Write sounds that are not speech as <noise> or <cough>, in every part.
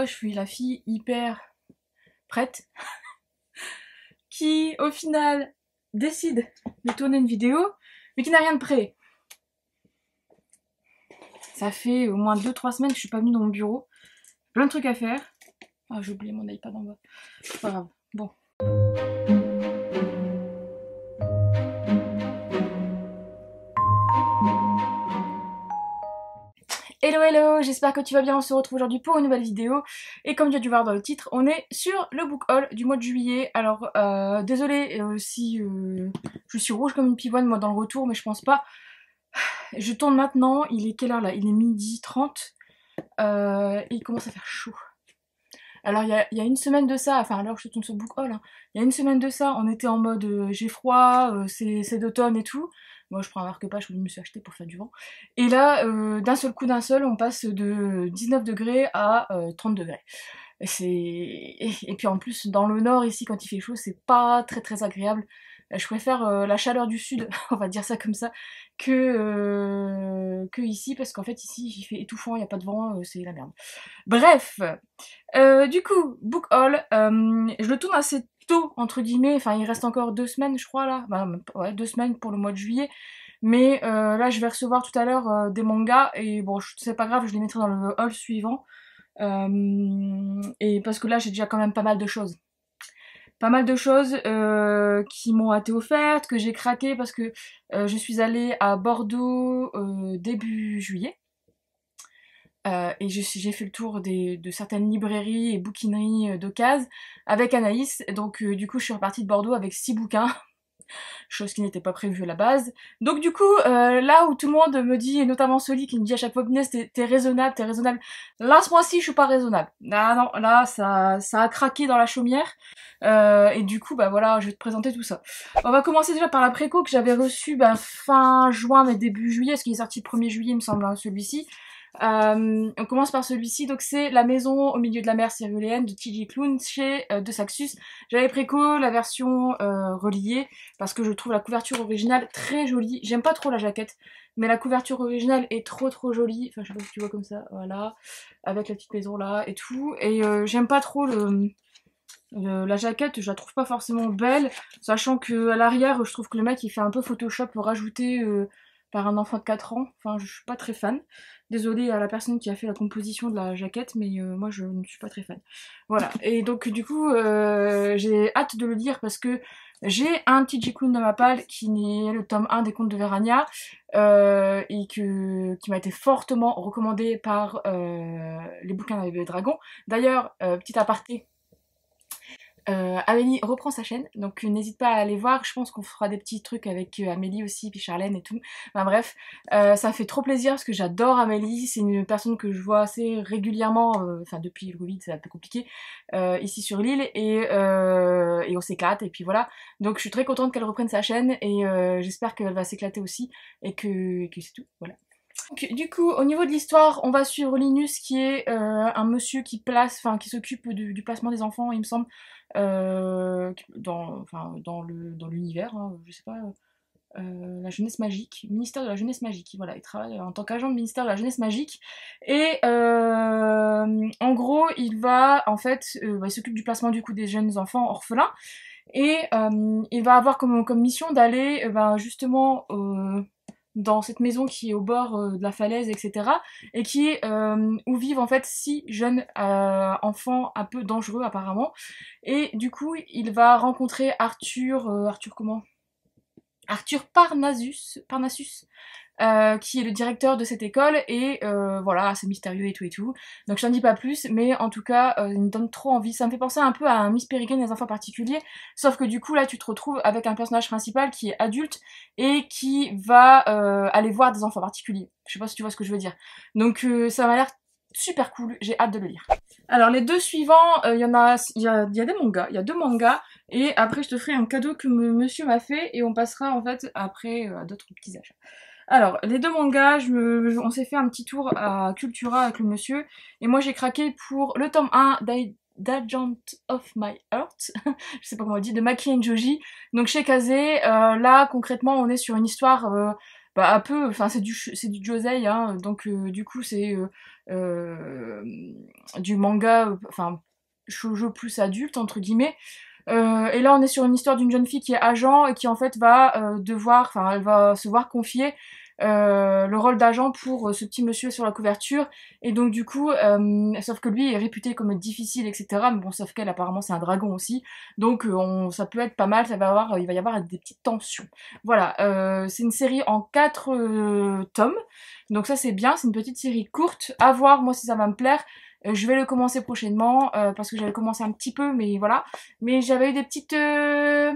je suis la fille hyper prête <laughs> qui, au final, décide de tourner une vidéo, mais qui n'a rien de prêt. Ça fait au moins 2-3 semaines que je suis pas venue dans mon bureau. Plein de trucs à faire. Ah, j'ai oublié mon iPad en bas. pas grave. Bon. Hello oh, j'espère que tu vas bien, on se retrouve aujourd'hui pour une nouvelle vidéo et comme tu as dû voir dans le titre, on est sur le book haul du mois de juillet alors euh, désolé euh, si euh, je suis rouge comme une pivoine moi dans le retour mais je pense pas je tourne maintenant, il est quelle heure là Il est midi 30 et il commence à faire chaud alors il y, a, une semaine de ça, enfin alors je tourne sur book haul, hein. il y a une semaine de ça on était en mode j'ai froid, c'est d'automne et tout moi, je prends un marque-page je me suis acheté pour faire du vent. Et là, euh, d'un seul coup, d'un seul, on passe de 19 degrés à 30 euh, degrés. Et, puis en plus, dans le nord, ici, quand il fait chaud, c'est pas très très agréable. Euh, je préfère la chaleur du sud, <laughs> on va dire ça comme ça, que, que ici, parce qu'en fait, ici, il fait étouffant, il n'y a pas de vent, c'est la merde. Bref, du coup, Book Hall, je le tourne assez entre guillemets. Enfin, il reste encore deux semaines, je crois, là. deux semaines pour le mois de juillet. Mais euh, là, je vais recevoir tout à l'heure euh, des mangas. Et bon, c'est pas grave, je les mettrai dans le hall suivant. Euh, et parce que là, j'ai déjà quand même pas mal de choses. Pas mal de choses qui m'ont été offertes, que j'ai craqué parce que je suis allée à Bordeaux début juillet. Euh, et j'ai fait le tour des, de certaines librairies et bouquineries euh, d'occasion avec Anaïs. Donc euh, du coup, je suis repartie de Bordeaux avec six bouquins, <laughs> chose qui n'était pas prévue à la base. Donc du coup, euh, là où tout le monde me dit, et notamment Soli qui me dit à chaque fois, t'es raisonnable, t'es raisonnable. Là, ce mois-ci, je suis pas raisonnable. Là, ah non, là, ça, ça a craqué dans la chaumière. et du coup, bah voilà, je vais te présenter tout ça. On va commencer déjà par la préco que j'avais reçue bah, fin juin, mais début juillet, Est-ce qu'il est sorti le 1er juillet, me semble, hein, celui-ci. Euh, on commence par celui-ci, donc c'est La maison au milieu de la mer céruléenne de Tilly Clown chez euh, De Saxus. J'avais préco la version euh, reliée parce que je trouve la couverture originale très jolie. J'aime pas trop la jaquette, mais la couverture originale est trop trop jolie. Enfin, je sais pas si tu vois comme ça, voilà, avec la petite maison là et tout. Et j'aime pas trop la jaquette, je la trouve pas forcément belle, sachant que à l'arrière, je trouve que le mec il fait un peu Photoshop pour rajouter par un enfant de 4 ans. Enfin, je suis pas très fan. Désolée à la personne qui a fait la composition de la jaquette, mais euh, moi je ne suis pas très fan. Voilà. Et donc du coup, euh, j'ai hâte de le lire parce que j'ai un petit J-Clown dans ma palle qui n'est le tome 1 des contes de Verania euh, et qui m'a été fortement recommandé par les bouquins avec les dragons. D'ailleurs, petit aparté, euh, Amélie reprend sa chaîne, donc n'hésite pas à aller voir. Je pense qu'on fera des petits trucs avec euh, Amélie aussi, puis Charlène et tout. Enfin bref, euh, ça fait trop plaisir parce que j'adore Amélie. C'est une personne que je vois assez régulièrement, enfin depuis le Covid, c'est un peu compliqué, ici sur l'île, et, et on s'éclate, et puis voilà. Donc je suis très contente qu'elle reprenne sa chaîne, et j'espère qu'elle va s'éclater aussi, et que, c'est tout, voilà. du coup, au niveau de l'histoire, on va suivre Linus qui est un monsieur qui place, enfin qui s'occupe du, placement des enfants, il me semble, euh, dans, le, dans l'univers, hein, je sais pas, euh, la jeunesse magique, ministère de la jeunesse magique, voilà, il travaille en tant qu'agent du ministère de la jeunesse magique, et euh, en gros, il va, en fait, bah, il s'occupe du placement du coup des jeunes enfants orphelins, et il va avoir comme, mission d'aller, eh ben, justement, dans cette maison qui est au bord euh, de la falaise, etc. Et qui est euh, où vivent en fait six jeunes euh, enfants un peu dangereux apparemment. Et du coup, il va rencontrer Arthur, Arthur comment Arthur Parnassus, Parnassus, euh, qui est le directeur de cette école, et euh, voilà, c'est mystérieux et tout et tout. Donc je n'en dis pas plus, mais en tout cas, euh, il me donne trop envie. Ça me fait penser un peu à un Miss Peregrine des enfants particuliers, sauf que du coup là, tu te retrouves avec un personnage principal qui est adulte et qui va euh, aller voir des enfants particuliers. Je sais pas si tu vois ce que je veux dire. Donc ça m'a l'air super cool, j'ai hâte de le lire. Alors les deux suivants, il y en a, il y a, des mangas, il y a deux mangas, et après je te ferai un cadeau que monsieur m'a fait, et on passera en fait après à d'autres petits achats. Alors, les deux mangas, je on s'est fait un petit tour à Cultura avec le monsieur, et moi j'ai craqué pour le tome 1 d'Agent of My Heart, <laughs> je sais pas comment on dit, de Maki and Joji. Donc chez Kazé, euh, là concrètement on est sur une histoire euh, bah, un peu, enfin c'est du, c'est du Josei, hein, donc euh, du coup c'est du manga, enfin shoujo plus adulte entre guillemets. Euh, et là, on est sur une histoire d'une jeune fille qui est agent et qui en fait va euh, devoir, enfin, elle va se voir confier euh, le rôle d'agent pour ce petit monsieur sur la couverture. Et donc du coup, sauf que lui est réputé comme difficile, etc. Mais bon, sauf qu'elle apparemment c'est un dragon aussi. Donc on, ça peut être pas mal. Ça va avoir, il va y avoir des petites tensions. Voilà, c'est une série en quatre tomes. Donc ça c'est bien. C'est une petite série courte. À voir moi si ça va me plaire. Euh, je vais le commencer prochainement euh, parce que j'avais commencé un petit peu, mais voilà. Mais j'avais eu des petites euh,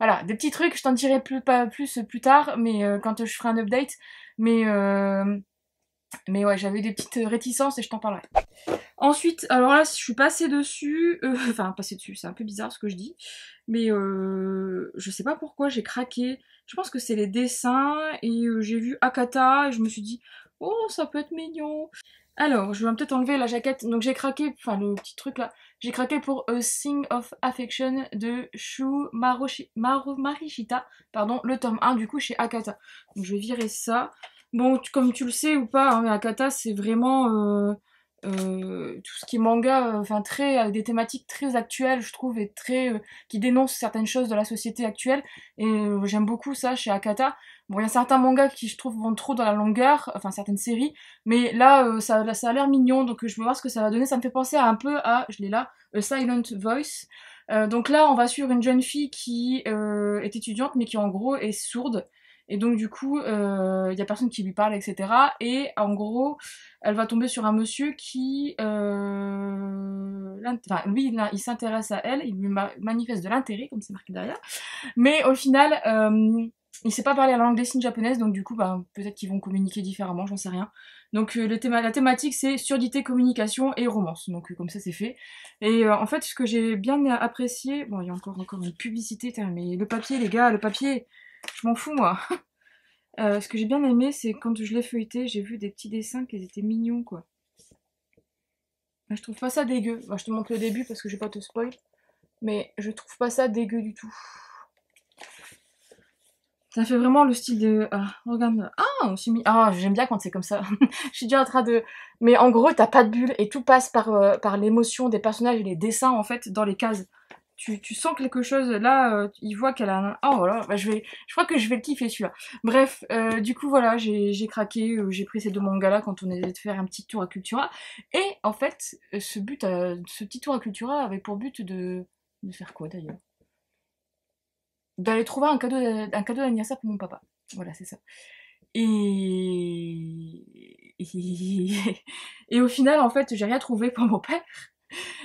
voilà, des petits trucs, je t'en dirai plus, plus plus tard, mais quand je ferai un update. Mais, mais ouais, j'avais des petites réticences et je t'en parlerai. Ensuite, alors là, je suis passée dessus, <laughs> enfin passée dessus, c'est un peu bizarre ce que je dis, mais je sais pas pourquoi j'ai craqué. Je pense que c'est les dessins et j'ai vu Akata et je me suis dit, oh ça peut être mignon. Alors, je vais peut-être enlever la jaquette. Donc j'ai craqué, enfin le petit truc là, j'ai craqué pour A Sing of Affection de Shu Maroshi, pardon, le tome 1 du coup chez Akata. Donc je vais virer ça. Bon, comme tu le sais ou pas, hein, Akata c'est vraiment euh, euh, tout ce qui est manga, euh, enfin très avec des thématiques très actuelles, je trouve, et très qui dénoncent certaines choses de la société actuelle. Et j'aime beaucoup ça chez Akata. Bon, il y a certains mangas qui, je trouve, vont trop dans la longueur, enfin certaines séries, mais là, euh, ça, ça, a l'air mignon, donc euh, je vais voir ce que ça va donner. Ça me fait penser un peu à, je l'ai là, a Silent Voice. Euh, donc là, on va suivre une jeune fille qui est étudiante, mais qui en gros est sourde. Et donc du coup, il y a personne qui lui parle, etc. Et en gros, elle va tomber sur un monsieur qui, enfin, lui, il, il s'intéresse à elle, il lui manifeste de l'intérêt, comme c'est marqué derrière. Mais au final, il ne sait pas parler la langue des signes japonaise, donc du coup, bah, peut-être qu'ils vont communiquer différemment, j'en sais rien. Donc euh, le la thématique, c'est surdité, communication et romance. Donc euh, comme ça, c'est fait. Et euh, en fait, ce que j'ai bien apprécié, bon, il y a encore, encore une publicité, mais le papier, les gars, le papier, je m'en fous, moi. <laughs> ce que j'ai bien aimé, c'est quand je l'ai feuilleté, j'ai vu des petits dessins qui étaient mignons, quoi. je trouve pas ça dégueu. Bah, je te montre le début parce que je vais pas te spoil. Mais je trouve pas ça dégueu du tout ça fait vraiment le style de ah, regarde ah on s'est ah j'aime bien quand c'est comme ça <laughs> je suis déjà en train de mais en gros t'as pas de bulle et tout passe par euh, par l'émotion des personnages et les dessins en fait dans les cases tu, tu sens quelque chose là euh, il voit qu'elle a un... oh voilà bah, je vais je crois que je vais le kiffer celui-là bref euh, du coup voilà j'ai craqué j'ai pris ces deux mangas là quand on de faire un petit tour à Cultura et en fait ce but ce petit tour à Cultura avait pour but de de faire quoi d'ailleurs d'aller trouver un cadeau, un cadeau d'anniversaire pour mon papa. Voilà, c'est ça. Et... <laughs> et... au final, en fait, j'ai rien trouvé pour mon père.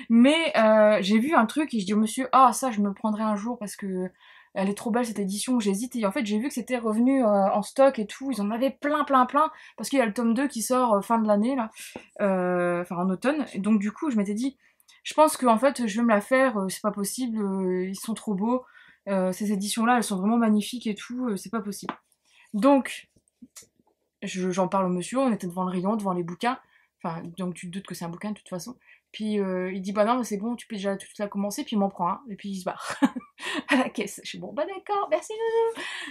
Mais euh, j'ai vu un truc et je dis au monsieur, ah ça, je me prendrai un jour parce que elle est trop belle cette édition, j'hésite. Et en fait, j'ai vu que c'était revenu euh, en stock et tout. Ils en avaient plein, plein, plein. Parce qu'il y a le tome 2 qui sort euh, fin de l'année, là. enfin, en automne. donc, du coup, je m'étais dit, je pense que, en fait, je vais me la faire. c'est pas possible. ils sont trop beaux. Euh, ces éditions-là, elles sont vraiment magnifiques et tout, euh, c'est pas possible. Donc, j'en parle au monsieur, on était devant le rayon, devant les bouquins. Enfin, donc tu te doutes que c'est un bouquin de toute façon. Puis euh, il dit bah non mais c'est bon tu peux déjà tout ça commencer puis il m'en prend et puis il se barre <laughs> à la caisse. Je suis bon bah d'accord merci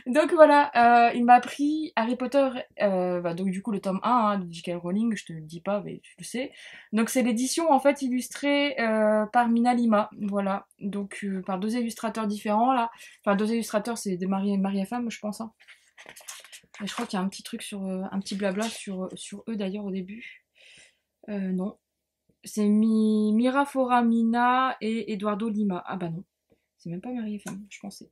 Donc voilà euh, il m'a pris Harry Potter euh, bah, donc du coup le tome 1 hein, de J.K. Rowling je te le dis pas mais tu le sais. Donc c'est l'édition en fait illustrée par Mina Lima voilà donc par deux illustrateurs différents là enfin deux illustrateurs c'est des mariés mari et femmes je pense hein. je crois qu'il y a un petit truc sur un petit blabla sur sur eux d'ailleurs au début. non, c'est Mi et Eduardo Lima. Ah bah non, c'est même pas marié femme, je pensais.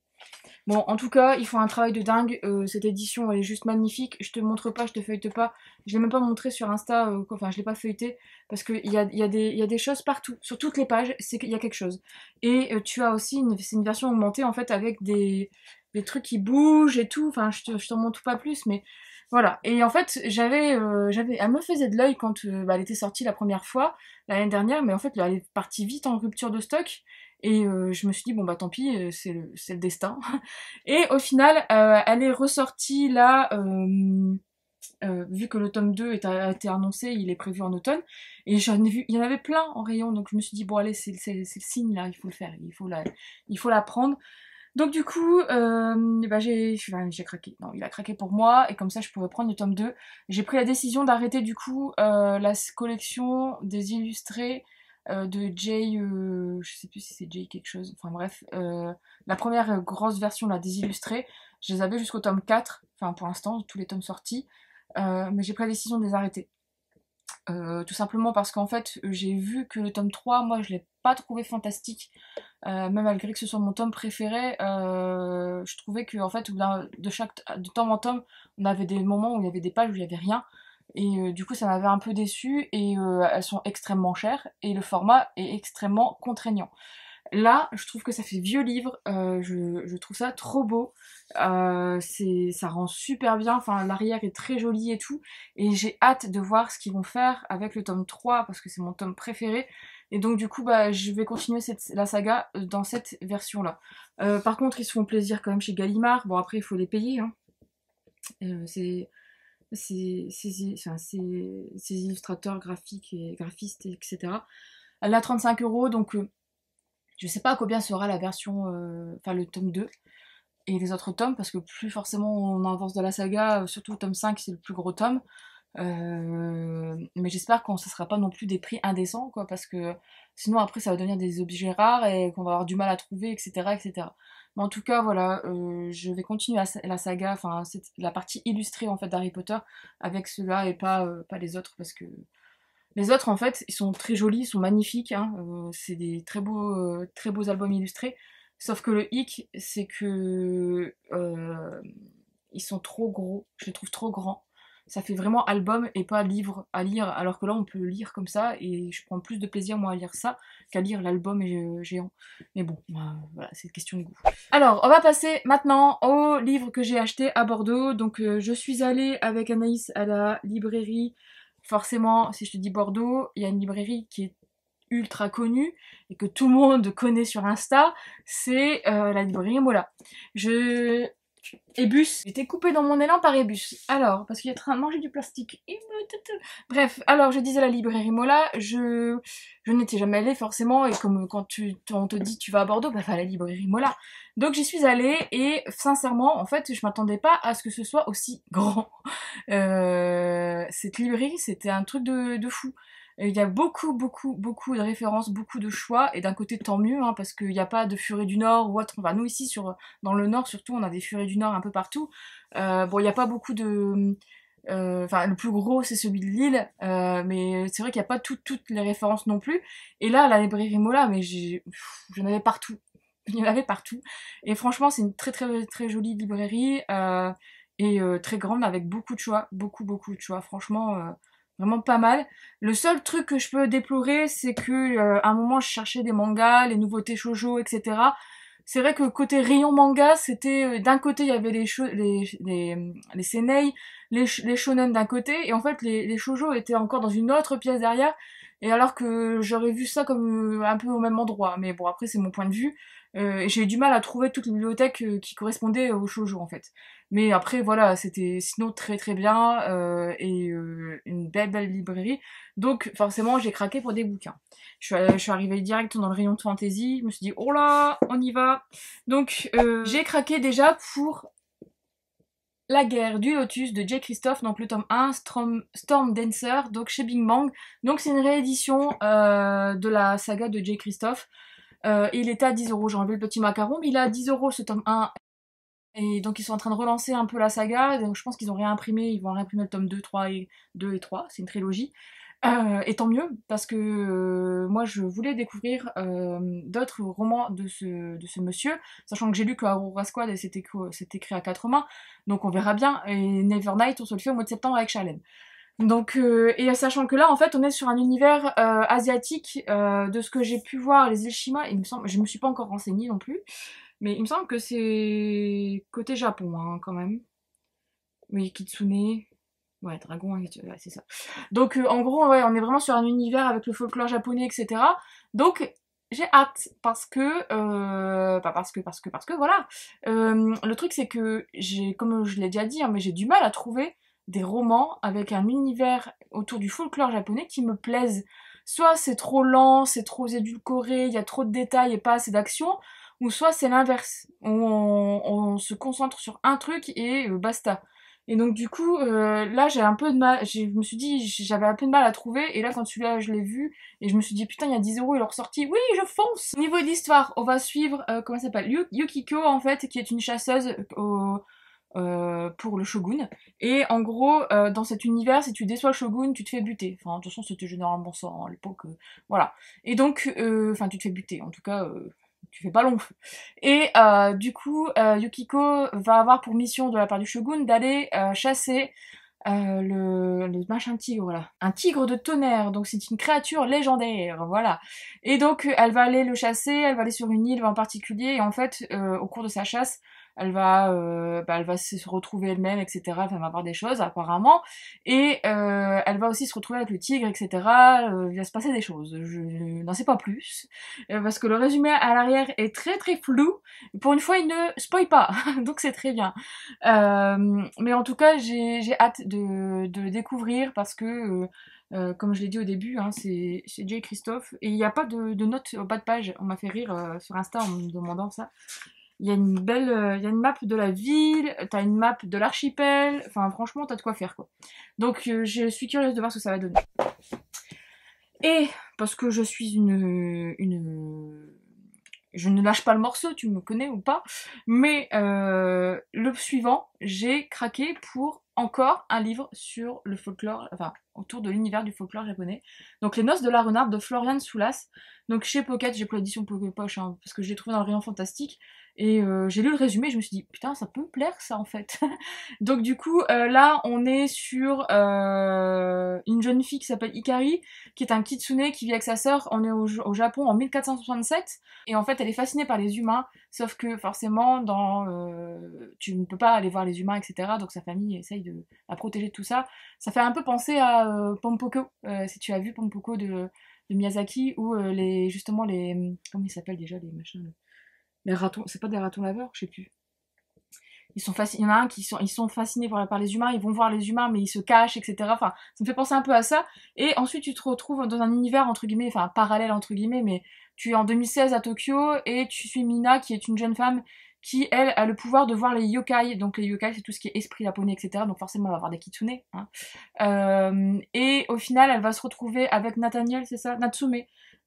Bon, en tout cas, ils font un travail de dingue. Euh, cette édition, elle est juste magnifique. Je te montre pas, je te feuillete pas. Je l'ai même pas montré sur Insta, euh, enfin, je l'ai pas feuilleté parce qu'il y a, y, des, choses partout. Sur toutes les pages, il y a quelque chose. Et euh, tu as aussi, c'est une version augmentée en fait avec des, trucs qui bougent et tout. Enfin, je, te, montre pas plus, mais voilà. Et en fait, j'avais, euh, j'avais, elle me faisait de l'œil quand euh, bah, elle était sortie la première fois l'année dernière, mais en fait, elle est partie vite en rupture de stock. Et euh, je me suis dit bon bah tant pis, c'est le, c'est le destin. <laughs> Et au final, elle est ressortie là. vu que le tome 2 a été annoncé, il est prévu en automne, et j'en ai vu, il y en avait plein en rayon, donc je me suis dit, bon allez, c'est, c'est le signe là, il faut le faire, il faut la, il faut la prendre. Donc du coup, euh, bah, bah, j'ai craqué. Non, il a craqué pour moi et comme ça je pouvais prendre le tome 2. J'ai pris la décision d'arrêter du coup euh, la collection des illustrés euh, de Jay, je sais plus si c'est Jay quelque chose, enfin bref, la première grosse version là, des illustrés. Je les avais jusqu'au tome 4, enfin pour l'instant, tous les tomes sortis, mais j'ai pris la décision de les arrêter. tout simplement parce qu'en fait, j'ai vu que le tome 3, moi je l'ai pas trouvé fantastique. Euh, même malgré que ce soit mon tome préféré, euh, je trouvais que en fait, de chaque de temps en tome, on avait des moments où il y avait des pages où il n'y avait rien. Et euh, du coup, ça m'avait un peu déçu et elles sont extrêmement chères et le format est extrêmement contraignant. Là, je trouve que ça fait vieux livre, je, trouve ça trop beau, ça rend super bien, enfin l'arrière est très joli et tout, et j'ai hâte de voir ce qu'ils vont faire avec le tome 3 parce que c'est mon tome préféré, et donc du coup, bah, je vais continuer la saga euh, dans cette version-là. Euh, par contre, ils se font plaisir quand même chez Gallimard. Bon, après, il faut les payer. Hein. Euh, c'est ces illustrateurs graphiques et graphistes, etc. Elle a 35 euros, donc Je je sais pas combien sera la version, enfin le tome 2 et les autres tomes, parce que plus forcément on avance dans la saga, surtout le tome 5 c'est le plus gros tome, euh, mais j'espère qu'on ce sera pas non plus des prix indécents, quoi, parce que sinon après ça va devenir des objets rares et qu'on va avoir du mal à trouver, etc., etc. Mais en tout cas, voilà, euh, je vais continuer la, saga, enfin la partie illustrée en fait d'Harry Potter avec ceux-là et pas euh, pas les autres parce que les autres en fait ils sont très jolis, ils sont magnifiques, hein, c'est des très beaux très beaux albums illustrés. Sauf que le hic, c'est que ils sont trop gros, je les trouve trop grands ça fait vraiment album et pas livre à lire, alors que là on peut lire comme ça et je prends plus de plaisir moi à lire ça qu'à lire l'album euh, géant. Mais bon, euh, voilà, c'est question de goût. Alors, on va passer maintenant au livre que j'ai acheté à Bordeaux. Donc euh, je suis allée avec Anaïs à la librairie. Forcément, si je te dis Bordeaux, il y a une librairie qui est ultra connue et que tout le monde connaît sur Insta, c'est la librairie Mola. Je Ebus. J'étais coupée dans mon élan par Ebus. Alors, parce qu'il est en train de manger du plastique. Bref, alors je disais la librairie Mola, je, je n'étais jamais allée forcément, et comme quand on te dit tu vas à Bordeaux, bah à la librairie Mola. Donc j'y suis allée, et sincèrement, en fait, je m'attendais pas à ce que ce soit aussi grand. Euh, cette librairie, c'était un truc de fou. Il y a beaucoup, beaucoup, beaucoup de références, beaucoup de choix, et d'un côté tant mieux, hein, parce qu'il n'y a pas de furet du Nord ou autre. Enfin, nous ici, sur, dans le Nord surtout, on a des furets du Nord un peu partout. Euh, bon, il n'y a pas beaucoup de... Euh, enfin, le plus gros, c'est celui de Lille, euh, mais c'est vrai qu'il n'y a pas toutes les références non plus. Et là, la librairie Mola, mais j'en avais partout. <laughs> Il y en avait partout. Et franchement, c'est une très, très, très jolie librairie, et très grande, avec beaucoup de choix, beaucoup, beaucoup de choix. Franchement vraiment pas mal. Le seul truc que je peux déplorer, c'est que euh, à un moment je cherchais des mangas, les nouveautés shojo, etc. C'est vrai que côté rayon manga, c'était euh, d'un côté il y avait les les les, les senei, les, les shonen d'un côté, et en fait les, les étaient encore dans une autre pièce derrière. Et alors que j'aurais vu ça comme euh, un peu au même endroit, mais bon après c'est mon point de vue. Euh, j'ai eu du mal à trouver toute la bibliothèque euh, qui correspondait euh, au shoujo en fait. Mais après voilà, c'était sinon très très bien et une belle belle librairie. Donc forcément j'ai craqué pour des bouquins. Je suis, arrivée direct dans le rayon de fantasy, je me suis dit oh là, on y va. Donc j'ai craqué déjà pour la guerre du Lotus de Jay Christophe, donc le tome 1, Storm, Dancer, donc chez Bing Bang. Donc c'est une réédition de la saga de Jay Christophe. Euh, il était à 10 euros. J'ai enlevé le petit macaron, mais il est à 10 euros ce tome 1. Et donc ils sont en train de relancer un peu la saga. Donc je pense qu'ils ont réimprimé, ils vont réimprimer le tome 2, 3 et 2 et 3. C'est une trilogie. Euh, et tant mieux, parce que euh, moi je voulais découvrir d'autres romans de ce, monsieur, sachant que j'ai lu que Aurora Squad c'était écrit à quatre mains, donc on verra bien. Et Never Night, on se le fait au mois de septembre avec Charlène. Donc, euh, et sachant que là, en fait, on est sur un univers euh, asiatique, euh, de ce que j'ai pu voir, les Ishima il me semble, je me suis pas encore renseignée non plus, mais il me semble que c'est côté Japon, hein, quand même. Oui, Kitsune, ouais, dragon, hein, c'est ça. Donc, en gros, ouais, on est vraiment sur un univers avec le folklore japonais, etc. Donc, j'ai hâte parce que pas parce que parce que parce que voilà le truc c'est que j'ai comme je l'ai déjà dit hein, mais j'ai du mal à trouver des romans avec un univers autour du folklore japonais qui me plaisent. Soit c'est trop lent, c'est trop édulcoré, il y a trop de détails et pas assez d'action, ou soit c'est l'inverse, on, se concentre sur un truc et euh, basta. Et donc du coup, euh, là j'ai un peu de mal, je me suis dit j'avais un peu de mal à trouver, et là quand celui-là je l'ai vu, et je me suis dit putain il y a 10 euros il est ressorti, oui je fonce Niveau d'histoire, on va suivre, euh, comment ça s'appelle, Yukiko en fait, qui est une chasseuse au euh, pour le shogun. Et en gros, euh, dans cet univers, si tu déçois le shogun, tu te fais buter. Enfin, de toute façon, c'était généralement ça hein, à l'époque. Euh, voilà. Et donc, enfin, tu te fais buter. En tout cas, tu fais pas long Et du coup, Yukiko va avoir pour mission de la part du shogun d'aller chasser le, le, machin tigre là. Un tigre de tonnerre, donc c'est une créature légendaire, voilà. Et donc elle va aller le chasser, elle va aller sur une île en particulier, et en fait, au cours de sa chasse, elle va, euh, bah, elle va se retrouver elle-même, etc. Elle va avoir des choses apparemment, et euh, elle va aussi se retrouver avec le tigre, etc. Euh, il va se passer des choses. Je n'en sais pas plus parce que le résumé à l'arrière est très très flou. Pour une fois, il ne spoil pas, <laughs> donc c'est très bien. mais en tout cas, j'ai hâte de, le découvrir parce que comme je l'ai dit au début, hein, c'est Jay Christophe. Et il n'y a pas de, de notes au bas de page. On m'a fait rire sur Insta en me demandant ça. Il y a une belle, euh, il y a une map de la ville, t'as une map de l'archipel. Enfin, franchement, t'as de quoi faire, quoi. Donc, euh, je suis curieuse de voir ce que ça va donner. Et parce que je suis une, une, je ne lâche pas le morceau, tu me connais ou pas. Mais euh, le suivant, j'ai craqué pour encore un livre sur le folklore, enfin autour de l'univers du folklore japonais. Donc Les Noces de la Renarde de Florian Soulas. Donc chez Pocket, j'ai pris l'édition Pocket Poche hein, parce que je l'ai trouvé dans le rayon fantastique. Et euh, j'ai lu le résumé, je me suis dit, putain, ça peut me plaire ça en fait. <laughs> Donc du coup, euh, là, on est sur euh, une jeune fille qui s'appelle Ikari, qui est un kitsune qui vit avec sa sœur. On est au, Japon en 1467. Et en fait, elle est fascinée par les humains. Sauf que forcément, dans, tu ne peux pas aller voir les humains, etc. Donc sa famille essaye de la protéger de tout ça. Ça fait un peu penser à Pompoko, si tu as vu Pompoko de, Miyazaki, ou les, justement les... Comment ils s'appellent déjà les machins les ratons, c'est pas des ratons laveurs, je sais plus. Ils sont il y en a un qui sont, ils sont fascinés par, les humains, ils vont voir les humains, mais ils se cachent, etc. Enfin, ça me fait penser un peu à ça. Et ensuite, tu te retrouves dans un univers, entre guillemets, enfin, parallèle, entre guillemets, mais tu es en 2016 à Tokyo et tu suis Mina, qui est une jeune femme qui, elle, a le pouvoir de voir les yokai. Donc les yokai, c'est tout ce qui est esprit japonais, etc. Donc forcément, elle va avoir des kitsune. Hein. Euh, et au final, elle va se retrouver avec Nathaniel, c'est ça Natsume,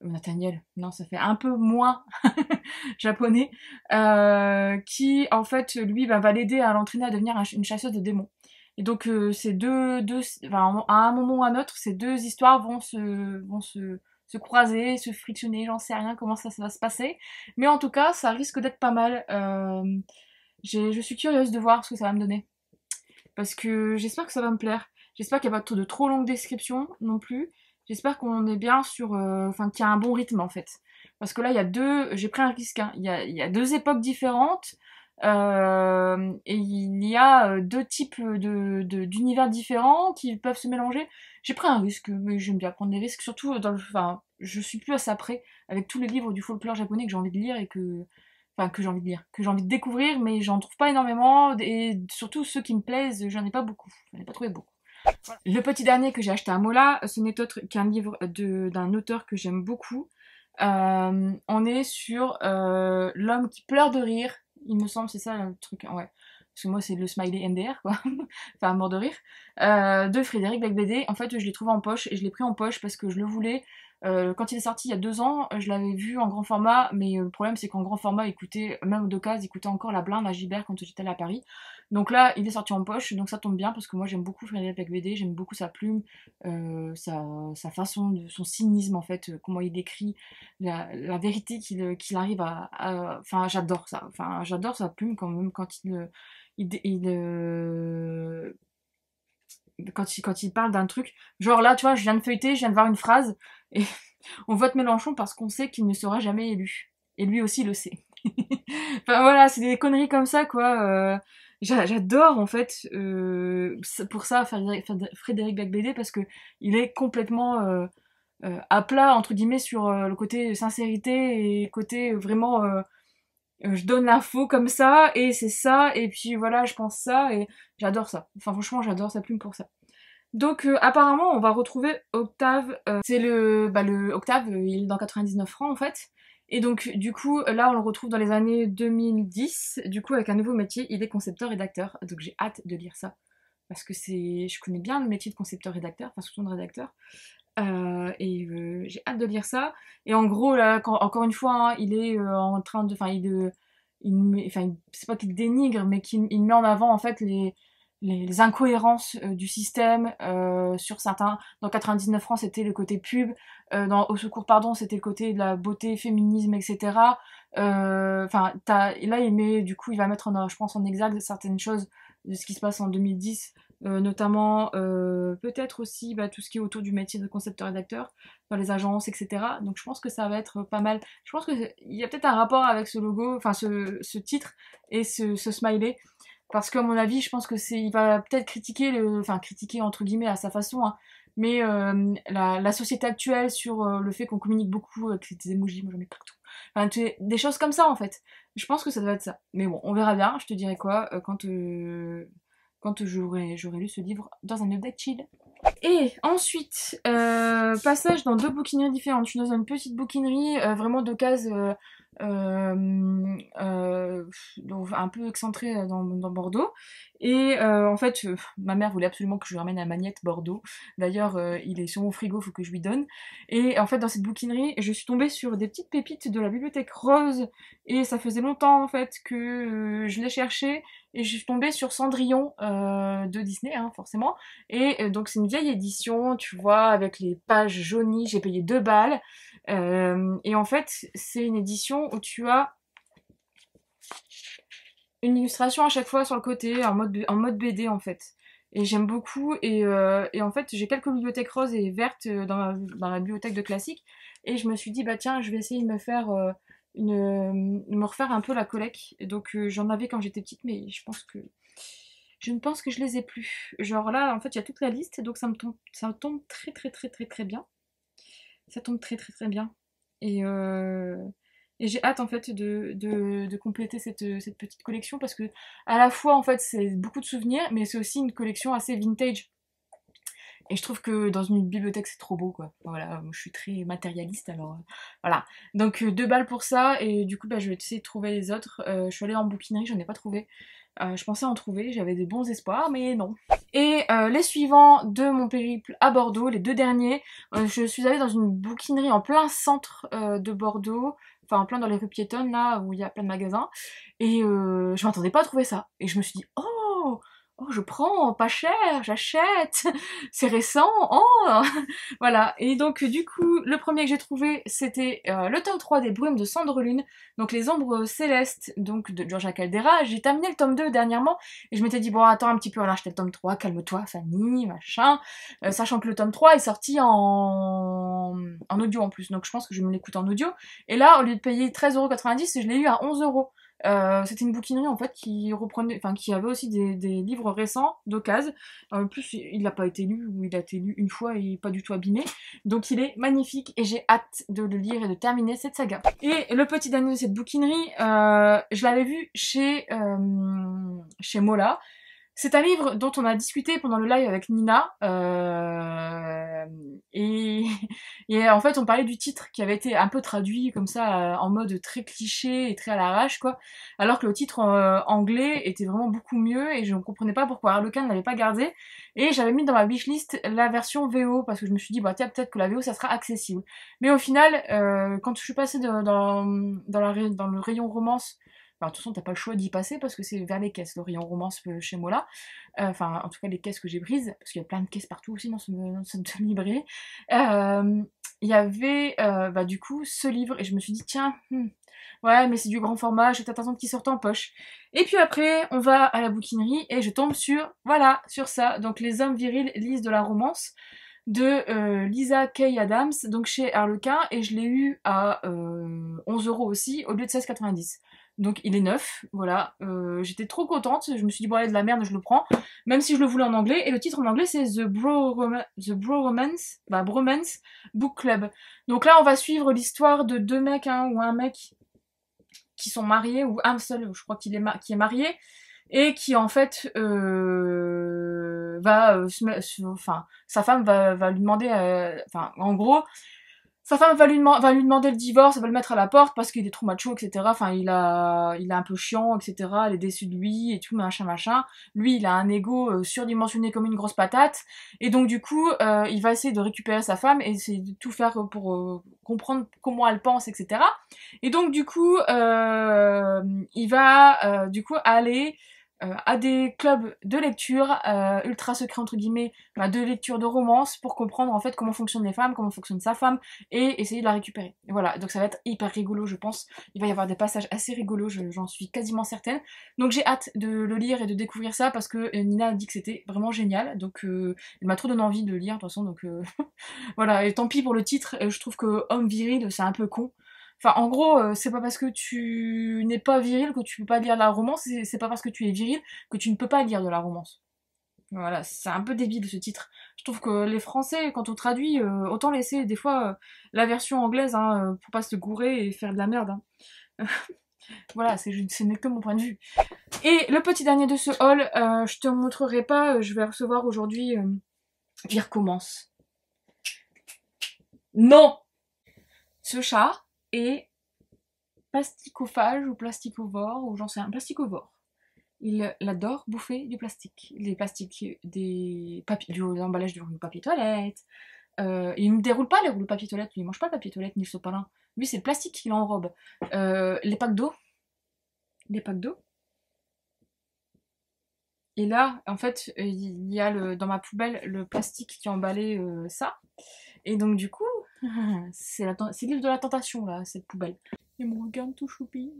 Nathaniel, non, ça fait un peu moins <laughs> japonais, euh, qui en fait lui bah, va l'aider à l'entraîner à devenir une chasseuse de démons. Et donc euh, ces deux, deux à un moment ou à un autre, ces deux histoires vont se, se, croiser, se frictionner, j'en sais rien comment ça, ça, va se passer, mais en tout cas ça risque d'être pas mal. Euh, je suis curieuse de voir ce que ça va me donner, parce que j'espère que ça va me plaire. J'espère qu'il n'y a pas de trop longue description non plus. J'espère qu'on est bien sur, euh, enfin, qu'il y a un bon rythme en fait. Parce que là, il y a deux, j'ai pris un risque. Hein. Il, y a, deux époques différentes. Euh, et il y a euh, deux types de, d'univers différents qui peuvent se mélanger. J'ai pris un risque, mais j'aime bien prendre des risques, surtout dans le. Enfin, je suis plus à ça près avec tous les livres du folklore japonais que j'ai envie de lire et que. Enfin, que j'ai envie de lire, que j'ai envie de découvrir, mais j'en trouve pas énormément, et surtout ceux qui me plaisent, j'en ai pas beaucoup, j'en ai pas trouvé beaucoup. Le petit dernier que j'ai acheté à Mola, ce n'est autre qu'un livre d'un auteur que j'aime beaucoup. Euh, on est sur euh, l'homme qui pleure de rire. Il me semble, c'est ça le truc. Ouais. Parce que moi, c'est le smiley NDR quoi. <laughs> enfin, mort de rire. Euh, de Frédéric Becbédé. En fait, je l'ai trouvé en poche et je l'ai pris en poche parce que je le voulais. Euh, quand il est sorti il y a deux ans, euh, je l'avais vu en grand format, mais euh, le problème c'est qu'en grand format, il même d'occasion, il coûtait encore la blinde à Gibert quand j'étais à Paris. Donc là, il est sorti en poche, donc ça tombe bien parce que moi j'aime beaucoup Frédéric BD, j'aime beaucoup sa plume, sa, façon, de, son cynisme en fait, comment il décrit la, vérité qu'il arrive à. Enfin, j'adore ça. Enfin, j'adore sa plume quand même quand il. il, quand il, parle d'un truc. Genre là, tu vois, je viens de feuilleter, je viens de voir une phrase, et <laughs> on vote Mélenchon parce qu'on sait qu'il ne sera jamais élu. Et lui aussi le sait. <laughs> enfin voilà, c'est des conneries comme ça, quoi. Euh. J'adore en fait euh, pour ça Frédéric Bagbédé, parce que il est complètement euh, à plat entre guillemets sur le côté sincérité et côté vraiment euh, je donne l'info comme ça, et c'est ça, et puis voilà, je pense ça, et j'adore ça. Enfin, franchement, j'adore sa plume pour ça. Donc euh, apparemment on va retrouver Octave, euh, c'est le, bah, le Octave, il est dans 99 francs en fait. Et donc du coup là on le retrouve dans les années 2010, du coup avec un nouveau métier, il est concepteur rédacteur. Donc j'ai hâte de lire ça parce que c'est, je connais bien le métier de concepteur rédacteur, enfin surtout de rédacteur. Euh, et euh, j'ai hâte de lire ça. Et en gros, là, encore une fois, hein, il est euh, en train de. Enfin, il. Enfin, c'est pas qu'il dénigre, mais qu'il il met en avant, en fait, les, les, incohérences du système sur certains. Dans 99 francs, c'était le côté pub. dans Au secours, pardon, c'était le côté de la beauté, féminisme, etc. Enfin, là, il met. Du coup, il va mettre, je pense, en exergue certaines choses de ce qui se passe en 2010 euh, notamment euh, peut-être aussi bah, tout ce qui est autour du métier de concepteur-rédacteur dans les agences, etc. Donc je pense que ça va être pas mal. Je pense qu'il y a peut-être un rapport avec ce logo, enfin ce, ce titre et ce, ce smiley. Parce qu'à mon avis, je pense que c'est, il va peut-être critiquer, le, enfin critiquer entre guillemets à sa façon, hein. mais euh, la, la, société actuelle sur le fait qu'on communique beaucoup avec des emojis, moi j'en mets partout. Enfin, des choses comme ça en fait. Je pense que ça doit être ça. Mais bon, on verra bien. Je te dirai quoi quand quand j'aurais lu ce livre dans un update chill. Et ensuite, euh, passage dans deux bouquineries différentes. Je suis dans une petite bouquinerie, euh, vraiment de cases euh, euh, euh un peu excentré euh, dans, Bordeaux. Et euh, en fait, ma mère voulait absolument que je lui ramène à Magnette Bordeaux. D'ailleurs, il est sur mon frigo, faut que je lui donne. Et en fait, dans cette bouquinerie, je suis tombée sur des petites pépites de la bibliothèque rose. Et ça faisait longtemps en fait que je l'ai cherchais. Et je suis tombée sur Cendrillon de Disney, hein, forcément. Et donc c'est une vieille édition, tu vois, avec les pages jaunies. J'ai payé deux balles. Euh, et en fait, c'est une édition où tu as une illustration à chaque fois sur le côté, en mode, en mode BD en fait. Et j'aime beaucoup. Et, euh, et, en fait, j'ai quelques bibliothèques roses et vertes euh, dans ma bibliothèque de classique. Et je me suis dit, bah tiens, je vais essayer de me faire une, me refaire un peu la collecte. Et donc j'en avais quand j'étais petite, mais je pense que. Je ne pense que je les ai plus. Genre là, en fait, il y a toute la liste, donc ça me tombe, ça me tombe très très très très très bien ça tombe très très très bien. Et, euh, j'ai hâte en fait de, compléter cette, petite collection parce que à la fois en fait c'est beaucoup de souvenirs mais c'est aussi une collection assez vintage. Et je trouve que dans une bibliothèque c'est trop beau quoi. Voilà, je suis très matérialiste alors euh, voilà. Donc euh, deux balles pour ça et du coup bah, je vais essayer de trouver les autres. je suis allée en bouquinerie, j'en ai pas trouvé. je pensais en trouver, j'avais des bons espoirs mais non. Et euh, les suivants de mon périple à Bordeaux, les deux derniers, euh, je suis allée dans une bouquinerie en plein centre euh, de Bordeaux, enfin en plein dans les rues piétonnes là où il y a plein de magasins, et je m'attendais pas à trouver ça. Et je me suis dit, oh oh je prends pas cher, j'achète, <laughs> c'est récent, oh <laughs> voilà. Et donc du coup le premier que j'ai trouvé c'était euh, le tome 3 des brumes de Lune, donc les ombres célestes donc de Georgia Caldera. J'ai terminé le tome 2 dernièrement et je m'étais dit bon attends un petit peu on hein, a acheté le tome 3, calme-toi Fanny, machin, euh, sachant que le tome 3 est sorti en... en audio en plus, donc je pense que je me l'écoute en audio. Et là au lieu de payer 13,90€ je l'ai eu à 11€. Euh, c'était une bouquinerie en fait qui reprenait, enfin qui avait aussi des, livres récents d'occasion. Euh, en plus, il n'a pas été lu ou il a été lu une fois et pas du tout abîmé. Donc il est magnifique et j'ai hâte de le lire et de terminer cette saga. Et le petit dernier de cette bouquinerie, euh, je l'avais vu chez Mola. C'est un livre dont on a discuté pendant le live avec Nina. Euh, <laughs> et, en fait, on parlait du titre qui avait été un peu traduit comme ça, euh, en mode très cliché et très à l'arrache, quoi. Alors que le titre euh, anglais était vraiment beaucoup mieux et je ne comprenais pas pourquoi Harlequin ne l'avait pas gardé. Et j'avais mis dans ma wishlist la version VO parce que je me suis dit, bah tiens, peut-être que la VO, ça sera accessible. Mais au final, quand je suis passée dans le rayon romance de toute façon, t'as pas le choix d'y passer parce que c'est vers les caisses, l'Orient romance euh, chez moi là. Euh, enfin, en tout cas, les caisses que j'ai prises, parce qu'il y a plein de caisses partout aussi dans ce, <laughs> euh, il y avait bah, du coup ce livre et je me suis dit tiens hmm, ouais mais c'est du grand format je vais attendre qu'il sorte en poche et puis après on va à la bouquinerie et je tombe sur voilà sur ça donc les hommes virils lisent de la romance de Lisa Kay Adams donc chez Harlequin et je l'ai eu à euh, 11 euros aussi au lieu de 16,90 donc il est neuf, voilà. Euh, j'étais trop contente, je me suis dit bon allez de la merde, je le prends, même si je le voulais en anglais. Et le titre en anglais c'est The Bro, The Bro Romance, Bromance bah, Book Club. Donc là on va suivre l'histoire de deux mecs hein, ou un mec qui sont mariés ou un seul, je crois qu'il est est marié et qui en fait euh, va, euh, enfin sa femme va, va lui demander, enfin en gros sa femme va lui, va lui demander le divorce, elle va le mettre à la porte parce qu'il est trop macho, etc. Enfin, il a, il est un peu chiant, etc. Elle est déçue de lui et tout, machin, machin. Lui, il a un ego euh, surdimensionné comme une grosse patate. Et donc, du coup, euh, il va essayer de récupérer sa femme et essayer de tout faire pour euh, comprendre comment elle pense, etc. Et donc, du coup, il va, du coup, aller euh, à des clubs de lecture euh, ultra secret entre guillemets bah, de lecture de romance pour comprendre en fait comment fonctionnent les femmes comment fonctionne sa femme et essayer de la récupérer voilà donc ça va être hyper rigolo je pense il va y avoir des passages assez rigolos j'en suis quasiment certaine donc j'ai hâte de le lire et de découvrir ça parce que euh, Nina a dit que c'était vraiment génial donc elle m'a trop donné envie de lire de toute façon donc <laughs> voilà et tant pis pour le titre je trouve que homme viril c'est un peu con Enfin, en gros, euh, c'est pas parce que tu n'es pas viril que tu peux pas lire de la romance, c'est pas parce que tu es viril que tu ne peux pas lire de la romance. Voilà, c'est un peu débile ce titre. Je trouve que les Français, quand on traduit, euh, autant laisser des fois euh, la version anglaise hein, pour pas se gourer et faire de la merde. Hein. <laughs> voilà, c'est ce n'est que mon point de vue. Et le petit dernier de ce hall, je te montrerai pas, je vais recevoir aujourd'hui Je recommence. Non Ce chat, et plasticophage ou plasticovore, ou j'en sais un, plasticovore. Il, il, adore bouffer du plastique. Les plastiques, des papiers, du emballage du papier toilette. Euh, il ne déroule pas les rouleaux papier toilette, il ne mange pas le papier toilette ni le sopalin. Lui, c'est le plastique qui enrobe euh, les packs d'eau. Les packs d'eau. Et là, en fait, il y a le, dans ma poubelle le plastique qui emballait euh, ça. Et donc, du coup, <laughs> C'est livre de la tentation, là, cette poubelle. Il me regarde tout choupi.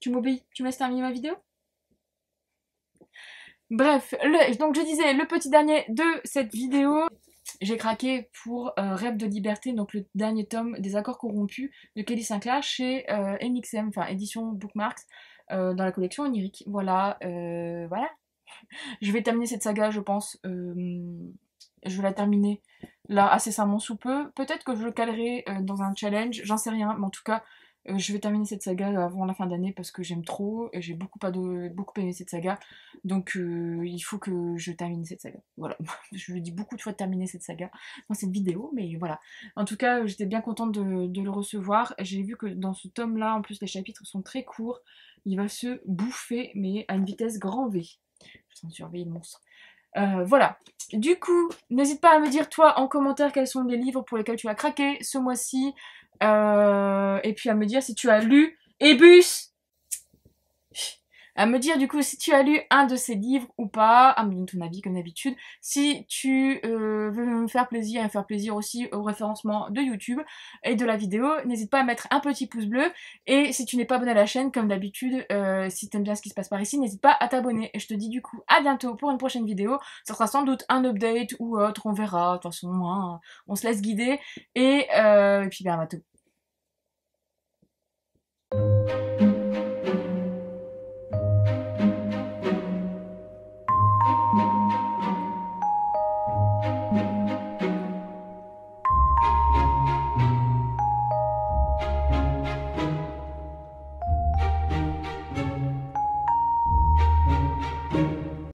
Tu m'obéis Tu me laisses terminer ma vidéo Bref, donc je disais, le petit dernier de cette vidéo, j'ai craqué pour euh, Rêve de liberté, donc le dernier tome des accords corrompus de Kelly Sinclair chez euh, NXM, enfin édition Bookmarks, euh, dans la collection Onirique. Voilà, voilà. <laughs> Je vais terminer cette saga, je pense, je vais la terminer là assez simplement, sous peu. Peut-être que je le calerai euh, dans un challenge, j'en sais rien, mais en tout cas, euh, je vais terminer cette saga euh, avant la fin d'année parce que j'aime trop et j'ai beaucoup, beaucoup aimé cette saga. Donc il faut que je termine cette saga. Voilà, <laughs> je le dis beaucoup de fois de terminer cette saga dans cette vidéo, mais voilà. En tout cas, j'étais bien contente de, le recevoir. J'ai vu que dans ce tome-là, en plus, les chapitres sont très courts. Il va se bouffer, mais à une vitesse grand V. Je suis surveiller le monstre. Euh, voilà. Du coup, n'hésite pas à me dire toi en commentaire quels sont les livres pour lesquels tu as craqué ce mois-ci. Euh, et puis à me dire si tu as lu Ebus à me dire du coup si tu as lu un de ces livres ou pas, à me donner ton avis comme d'habitude, si tu euh, veux me faire plaisir et me faire plaisir aussi au référencement de YouTube et de la vidéo, n'hésite pas à mettre un petit pouce bleu et si tu n'es pas abonné à la chaîne comme d'habitude, euh, si si aimes bien ce qui se passe par ici, n'hésite pas à t'abonner et je te dis du coup à bientôt pour une prochaine vidéo, ça sera sans doute un update ou autre, on verra, de toute façon hein, on se laisse guider et, euh, puis bien à bientôt.